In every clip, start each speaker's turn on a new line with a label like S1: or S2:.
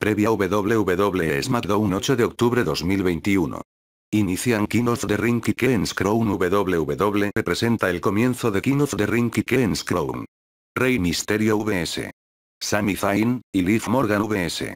S1: Previa WWE SmackDown 8 de octubre 2021. Inician King of the Ring y Crown WWE representa el comienzo de King of the Ring y Crown. Rey Misterio vs. Sammy Zayn, y Liv Morgan vs.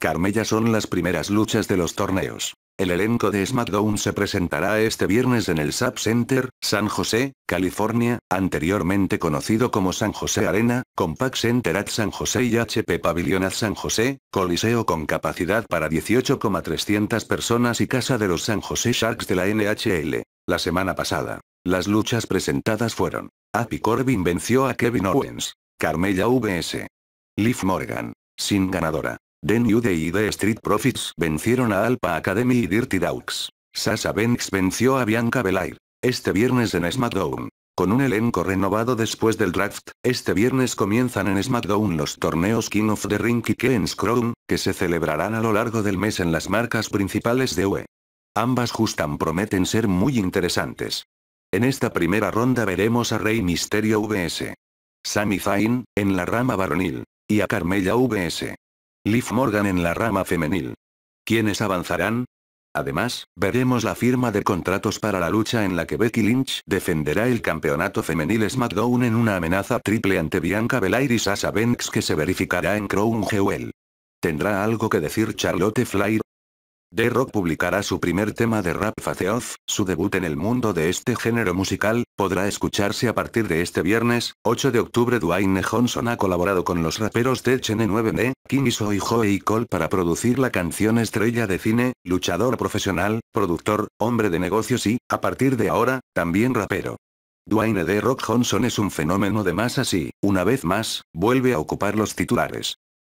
S1: Carmella son las primeras luchas de los torneos. El elenco de SmackDown se presentará este viernes en el SAP Center, San José, California, anteriormente conocido como San José Arena, Compact Center at San José y HP Pavilion at San José, coliseo con capacidad para 18,300 personas y casa de los San José Sharks de la NHL. La semana pasada, las luchas presentadas fueron. Api Corbin venció a Kevin Owens. Carmella vs. Liv Morgan. Sin ganadora. The New Day y The Street Profits vencieron a Alpa Academy y Dirty Dawgs. Sasha Banks venció a Bianca Belair. Este viernes en SmackDown. Con un elenco renovado después del draft, este viernes comienzan en SmackDown los torneos King of the Ring y Queens Crown, que se celebrarán a lo largo del mes en las marcas principales de UE. Ambas justan prometen ser muy interesantes. En esta primera ronda veremos a Rey Misterio vs. Sami Zayn, en la rama varonil, y a Carmella vs. Liv Morgan en la rama femenil. ¿Quiénes avanzarán? Además, veremos la firma de contratos para la lucha en la que Becky Lynch defenderá el campeonato femenil SmackDown en una amenaza triple ante Bianca Belair y Sasha Banks que se verificará en Crown Jewel. ¿Tendrá algo que decir Charlotte Flair D-Rock publicará su primer tema de rap Face Off, su debut en el mundo de este género musical, podrá escucharse a partir de este viernes, 8 de octubre Dwayne Johnson ha colaborado con los raperos de HN9D, Kim Iso y e. Cole para producir la canción estrella de cine, luchador profesional, productor, hombre de negocios y, a partir de ahora, también rapero. Dwayne D. Rock Johnson es un fenómeno de masas y, una vez más, vuelve a ocupar los titulares.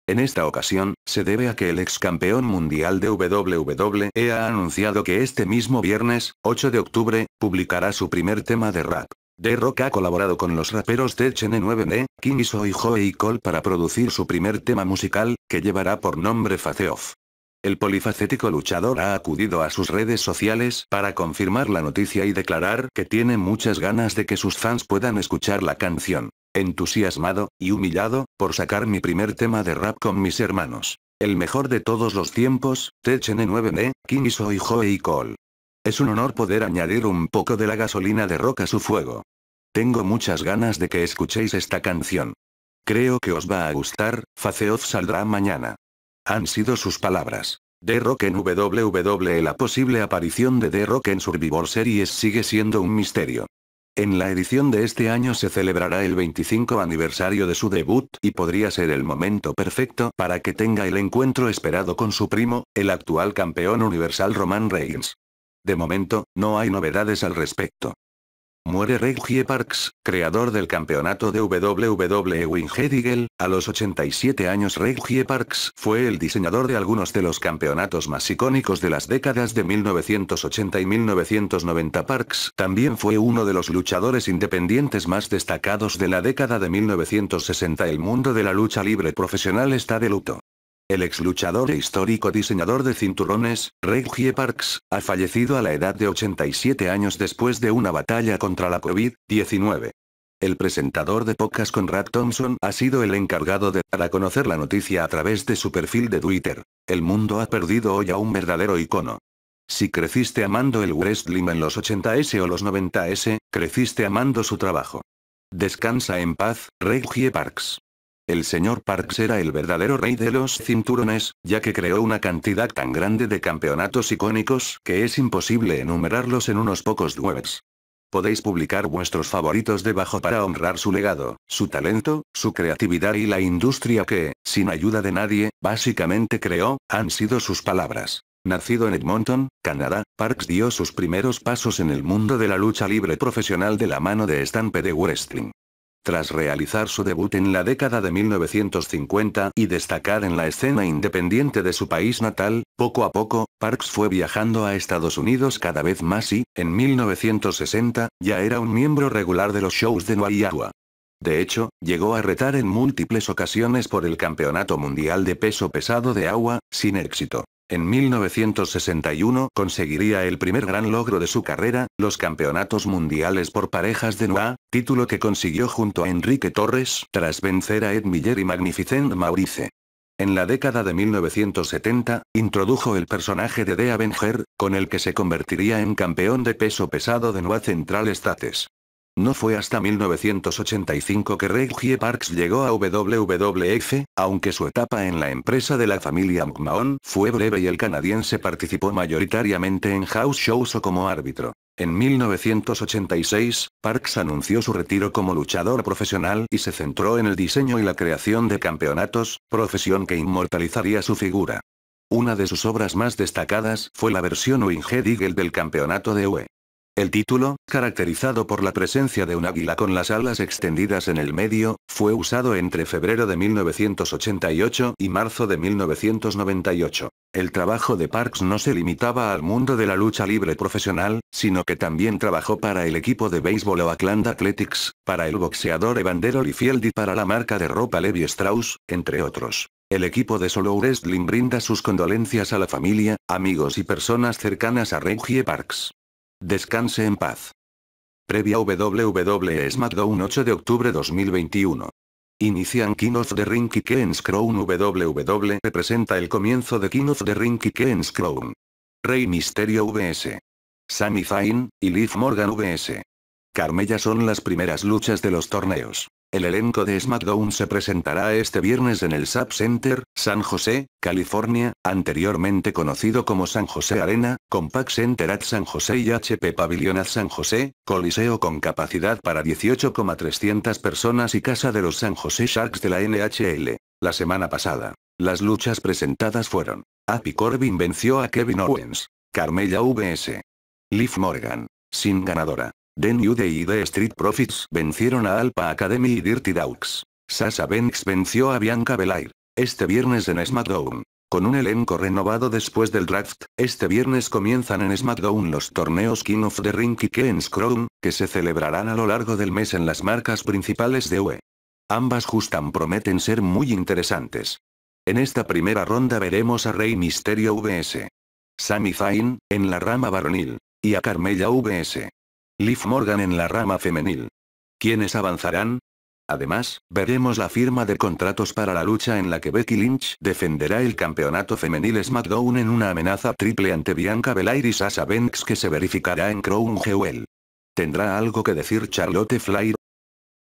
S1: En esta ocasión, se debe a que el ex campeón mundial de WWE ha anunciado que este mismo viernes, 8 de octubre, publicará su primer tema de rap. The Rock ha colaborado con los raperos de HN9D, Kimiso y Joey e. Cole para producir su primer tema musical, que llevará por nombre Face Off. El polifacético luchador ha acudido a sus redes sociales para confirmar la noticia y declarar que tiene muchas ganas de que sus fans puedan escuchar la canción entusiasmado, y humillado, por sacar mi primer tema de rap con mis hermanos. El mejor de todos los tiempos, Techene 9N, Kimi Soy y Cole. Es un honor poder añadir un poco de la gasolina de rock a su fuego. Tengo muchas ganas de que escuchéis esta canción. Creo que os va a gustar, Faceoz saldrá mañana. Han sido sus palabras. The Rock en WWE La posible aparición de The Rock en Survivor Series sigue siendo un misterio. En la edición de este año se celebrará el 25 aniversario de su debut, y podría ser el momento perfecto para que tenga el encuentro esperado con su primo, el actual campeón universal Roman Reigns. De momento, no hay novedades al respecto. Muere Reggie Parks, creador del campeonato de WWE Winged a los 87 años Reggie Parks fue el diseñador de algunos de los campeonatos más icónicos de las décadas de 1980 y 1990 Parks también fue uno de los luchadores independientes más destacados de la década de 1960 el mundo de la lucha libre profesional está de luto. El ex luchador e histórico diseñador de cinturones, Reggie Parks, ha fallecido a la edad de 87 años después de una batalla contra la COVID-19. El presentador de con Conrad Thompson ha sido el encargado de a conocer la noticia a través de su perfil de Twitter. El mundo ha perdido hoy a un verdadero icono. Si creciste amando el wrestling en los 80s o los 90s, creciste amando su trabajo. Descansa en paz, Reggie Parks. El señor Parks era el verdadero rey de los cinturones, ya que creó una cantidad tan grande de campeonatos icónicos que es imposible enumerarlos en unos pocos webs. Podéis publicar vuestros favoritos debajo para honrar su legado, su talento, su creatividad y la industria que, sin ayuda de nadie, básicamente creó, han sido sus palabras. Nacido en Edmonton, Canadá, Parks dio sus primeros pasos en el mundo de la lucha libre profesional de la mano de Stampede de Wrestling. Tras realizar su debut en la década de 1950 y destacar en la escena independiente de su país natal, poco a poco, Parks fue viajando a Estados Unidos cada vez más y, en 1960, ya era un miembro regular de los shows de Nueva de hecho, llegó a retar en múltiples ocasiones por el Campeonato Mundial de Peso Pesado de Agua, sin éxito. En 1961 conseguiría el primer gran logro de su carrera, los campeonatos mundiales por parejas de Noa, título que consiguió junto a Enrique Torres tras vencer a Ed Miller y Magnificent Maurice. En la década de 1970, introdujo el personaje de The Avenger, con el que se convertiría en campeón de peso pesado de Noa Central States. No fue hasta 1985 que Reggie Parks llegó a WWF, aunque su etapa en la empresa de la familia McMahon fue breve y el canadiense participó mayoritariamente en house shows o como árbitro. En 1986, Parks anunció su retiro como luchador profesional y se centró en el diseño y la creación de campeonatos, profesión que inmortalizaría su figura. Una de sus obras más destacadas fue la versión Winged Eagle del campeonato de UE. El título, caracterizado por la presencia de un águila con las alas extendidas en el medio, fue usado entre febrero de 1988 y marzo de 1998. El trabajo de Parks no se limitaba al mundo de la lucha libre profesional, sino que también trabajó para el equipo de béisbol Oakland Athletics, para el boxeador Evander Holyfield y para la marca de ropa Levi Strauss, entre otros. El equipo de Solo Wrestling brinda sus condolencias a la familia, amigos y personas cercanas a Reggie Parks. Descanse en paz. Previa WWE SmackDown 8 de octubre 2021. Inician King of the Ring Ken's Crown WWE presenta el comienzo de King of the Ring Ken's Crown. Rey Misterio vs. Sami Zayn, y Liv Morgan vs. Carmella son las primeras luchas de los torneos. El elenco de SmackDown se presentará este viernes en el SAP Center, San José, California, anteriormente conocido como San José Arena, Compact Center at San José y HP Pavilion at San José, coliseo con capacidad para 18,300 personas y casa de los San José Sharks de la NHL. La semana pasada, las luchas presentadas fueron. Api Corbin venció a Kevin Owens. Carmella vs. Liv Morgan. Sin ganadora. The New Day y The Street Profits vencieron a Alpa Academy y Dirty Dawgs. Sasha Banks venció a Bianca Belair. Este viernes en SmackDown. Con un elenco renovado después del draft, este viernes comienzan en SmackDown los torneos King of the Ring y Queens Crown, que se celebrarán a lo largo del mes en las marcas principales de UE. Ambas justan prometen ser muy interesantes. En esta primera ronda veremos a Rey Misterio vs. Sami Zayn, en la rama varonil, y a Carmella vs. Liv Morgan en la rama femenil. ¿Quiénes avanzarán? Además, veremos la firma de contratos para la lucha en la que Becky Lynch defenderá el campeonato femenil SmackDown en una amenaza triple ante Bianca Belair y Sasha Banks que se verificará en Crown Jewel. ¿Tendrá algo que decir Charlotte Flair?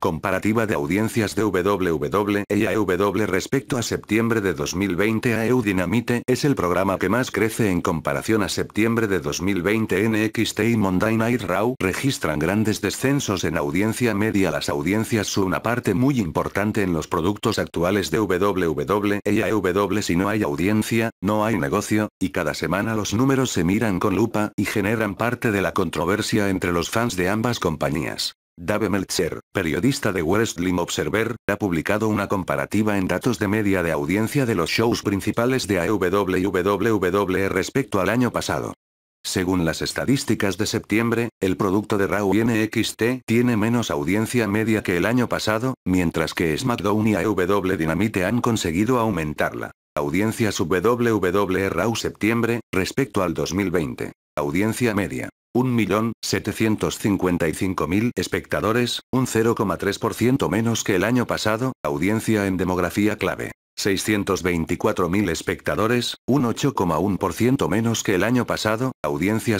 S1: Comparativa de audiencias de WWE y AEW respecto a septiembre de 2020 AEW Dynamite es el programa que más crece en comparación a septiembre de 2020 NXT y Monday Night Raw registran grandes descensos en audiencia media las audiencias son una parte muy importante en los productos actuales de WWE y AEW si no hay audiencia, no hay negocio, y cada semana los números se miran con lupa y generan parte de la controversia entre los fans de ambas compañías. Dave Meltzer, periodista de West Observer, ha publicado una comparativa en datos de media de audiencia de los shows principales de AEW respecto al año pasado. Según las estadísticas de septiembre, el producto de Raw NXT tiene menos audiencia media que el año pasado, mientras que SmackDown y AEW Dynamite han conseguido aumentarla. Audiencia WWE Raw septiembre, respecto al 2020. Audiencia media. 1.755.000 espectadores, un 0,3% menos que el año pasado, audiencia en demografía clave. 624.000 espectadores, un 8,1% menos que el año pasado, audiencia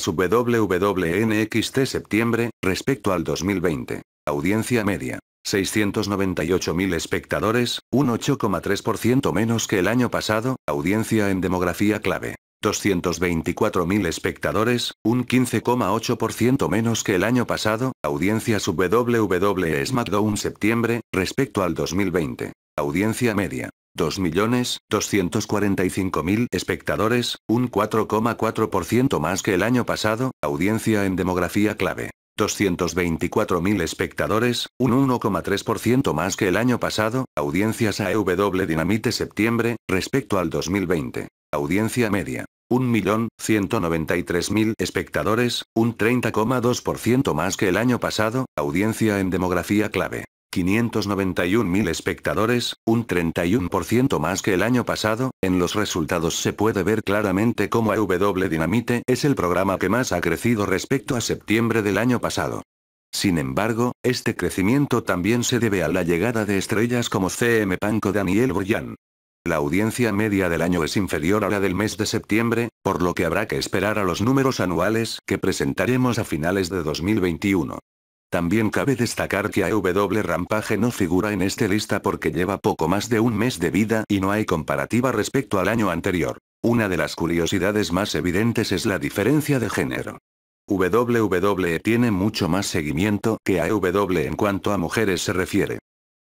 S1: audiencias WWNXT septiembre, respecto al 2020. Audiencia media. 698.000 espectadores, un 8,3% menos que el año pasado, audiencia en demografía clave. 224.000 espectadores, un 15,8% menos que el año pasado, audiencias WWE SmackDown septiembre, respecto al 2020. Audiencia media. 2.245.000 espectadores, un 4,4% más que el año pasado, audiencia en demografía clave. 224.000 espectadores, un 1,3% más que el año pasado, audiencias AEW Dinamite septiembre, respecto al 2020. Audiencia media. 1.193.000 espectadores, un 30,2% más que el año pasado, audiencia en demografía clave. 591.000 espectadores, un 31% más que el año pasado, en los resultados se puede ver claramente cómo AW Dynamite es el programa que más ha crecido respecto a septiembre del año pasado. Sin embargo, este crecimiento también se debe a la llegada de estrellas como CM Punk Daniel Bryan. La audiencia media del año es inferior a la del mes de septiembre, por lo que habrá que esperar a los números anuales que presentaremos a finales de 2021. También cabe destacar que AW Rampage no figura en esta lista porque lleva poco más de un mes de vida y no hay comparativa respecto al año anterior. Una de las curiosidades más evidentes es la diferencia de género. WWE tiene mucho más seguimiento que AW en cuanto a mujeres se refiere.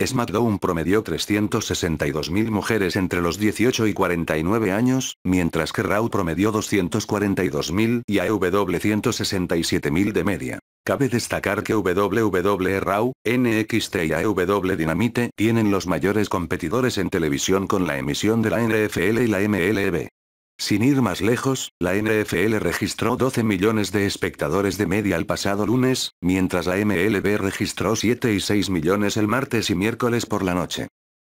S1: SmackDown promedió 362.000 mujeres entre los 18 y 49 años, mientras que Raw promedió 242.000 y AEW 167.000 de media. Cabe destacar que WWE Raw, NXT y AEW Dynamite tienen los mayores competidores en televisión con la emisión de la NFL y la MLB. Sin ir más lejos, la NFL registró 12 millones de espectadores de media el pasado lunes, mientras la MLB registró 7 y 6 millones el martes y miércoles por la noche.